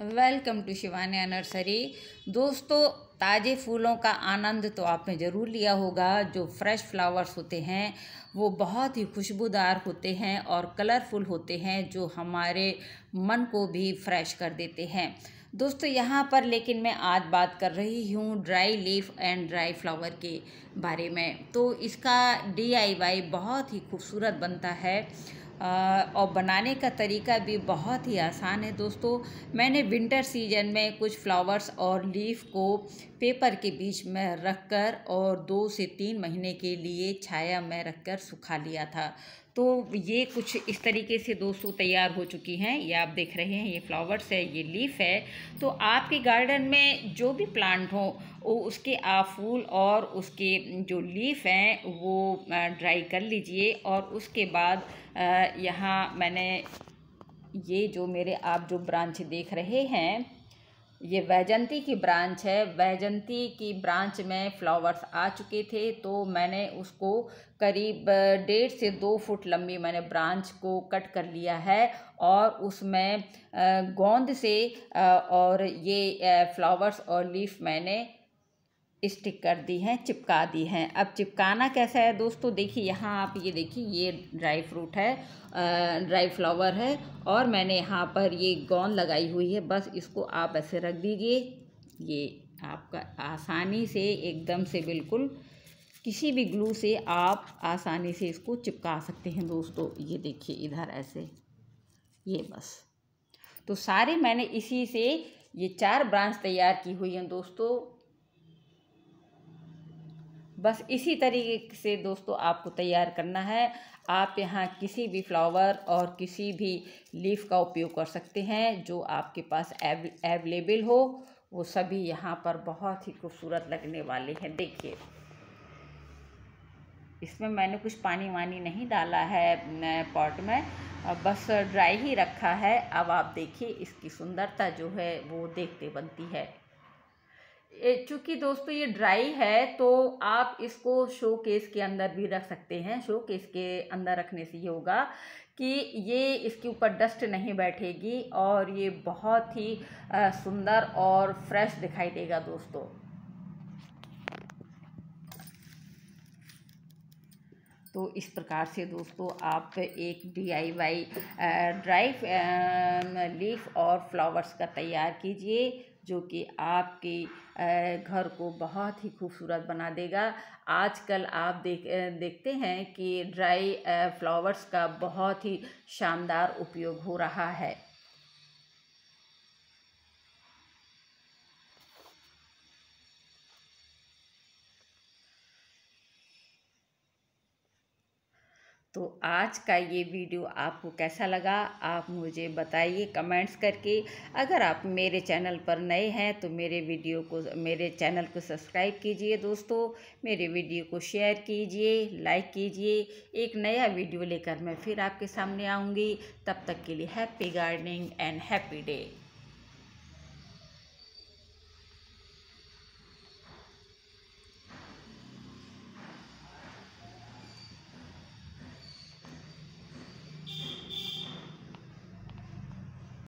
welcome to शिवानिया nursery दोस्तों ताज़े फूलों का आनंद तो आपने ज़रूर लिया होगा जो फ्रेश फ्लावर्स होते हैं वो बहुत ही खुशबूदार होते हैं और कलरफुल होते हैं जो हमारे मन को भी फ्रेश कर देते हैं दोस्तों यहाँ पर लेकिन मैं आज बात कर रही हूँ dry leaf and dry flower के बारे में तो इसका डी बहुत ही खूबसूरत बनता है और बनाने का तरीका भी बहुत ही आसान है दोस्तों मैंने विंटर सीजन में कुछ फ्लावर्स और लीफ को पेपर के बीच में रखकर और दो से तीन महीने के लिए छाया में रखकर सुखा लिया था तो ये कुछ इस तरीके से दोस्तों तैयार हो चुकी हैं ये आप देख रहे हैं ये फ्लावर्स है ये लीफ है तो आपके गार्डन में जो भी प्लांट हो उसके आप फूल और उसके जो लीफ हैं वो ड्राई कर लीजिए और उसके बाद यहाँ मैंने ये जो मेरे आप जो ब्रांच देख रहे हैं ये वैजंती की ब्रांच है वैजंती की ब्रांच में फ्लावर्स आ चुके थे तो मैंने उसको करीब डेढ़ से दो फुट लंबी मैंने ब्रांच को कट कर लिया है और उसमें गोंद से और ये फ्लावर्स और लीफ मैंने स्टिक कर दी है चिपका दी है अब चिपकाना कैसा है दोस्तों देखिए यहाँ आप ये देखिए ये ड्राई फ्रूट है ड्राई फ्लावर है और मैंने यहाँ पर ये गौन लगाई हुई है बस इसको आप ऐसे रख दीजिए ये आपका आसानी से एकदम से बिल्कुल किसी भी ग्लू से आप आसानी से इसको चिपका सकते हैं दोस्तों ये देखिए इधर ऐसे ये बस तो सारे मैंने इसी से ये चार ब्रांच तैयार की हुई हैं दोस्तों बस इसी तरीके से दोस्तों आपको तैयार करना है आप यहाँ किसी भी फ्लावर और किसी भी लीफ का उपयोग कर सकते हैं जो आपके पास अवेलेबल हो वो सभी यहाँ पर बहुत ही खूबसूरत लगने वाले हैं देखिए इसमें मैंने कुछ पानी वानी नहीं डाला है पॉट में बस ड्राई ही रखा है अब आप देखिए इसकी सुंदरता जो है वो देखते बनती है चूँकि दोस्तों ये ड्राई है तो आप इसको शो केस के अंदर भी रख सकते हैं शो केस के अंदर रखने से ये होगा कि ये इसके ऊपर डस्ट नहीं बैठेगी और ये बहुत ही सुंदर और फ्रेश दिखाई देगा दोस्तों तो इस प्रकार से दोस्तों आप एक डीआईवाई ड्राई लीफ और फ्लावर्स का तैयार कीजिए जो कि आपके घर को बहुत ही खूबसूरत बना देगा आजकल आप देख देखते हैं कि ड्राई फ्लावर्स का बहुत ही शानदार उपयोग हो रहा है तो आज का ये वीडियो आपको कैसा लगा आप मुझे बताइए कमेंट्स करके अगर आप मेरे चैनल पर नए हैं तो मेरे वीडियो को मेरे चैनल को सब्सक्राइब कीजिए दोस्तों मेरे वीडियो को शेयर कीजिए लाइक कीजिए एक नया वीडियो लेकर मैं फिर आपके सामने आऊँगी तब तक के लिए happy gardening and happy day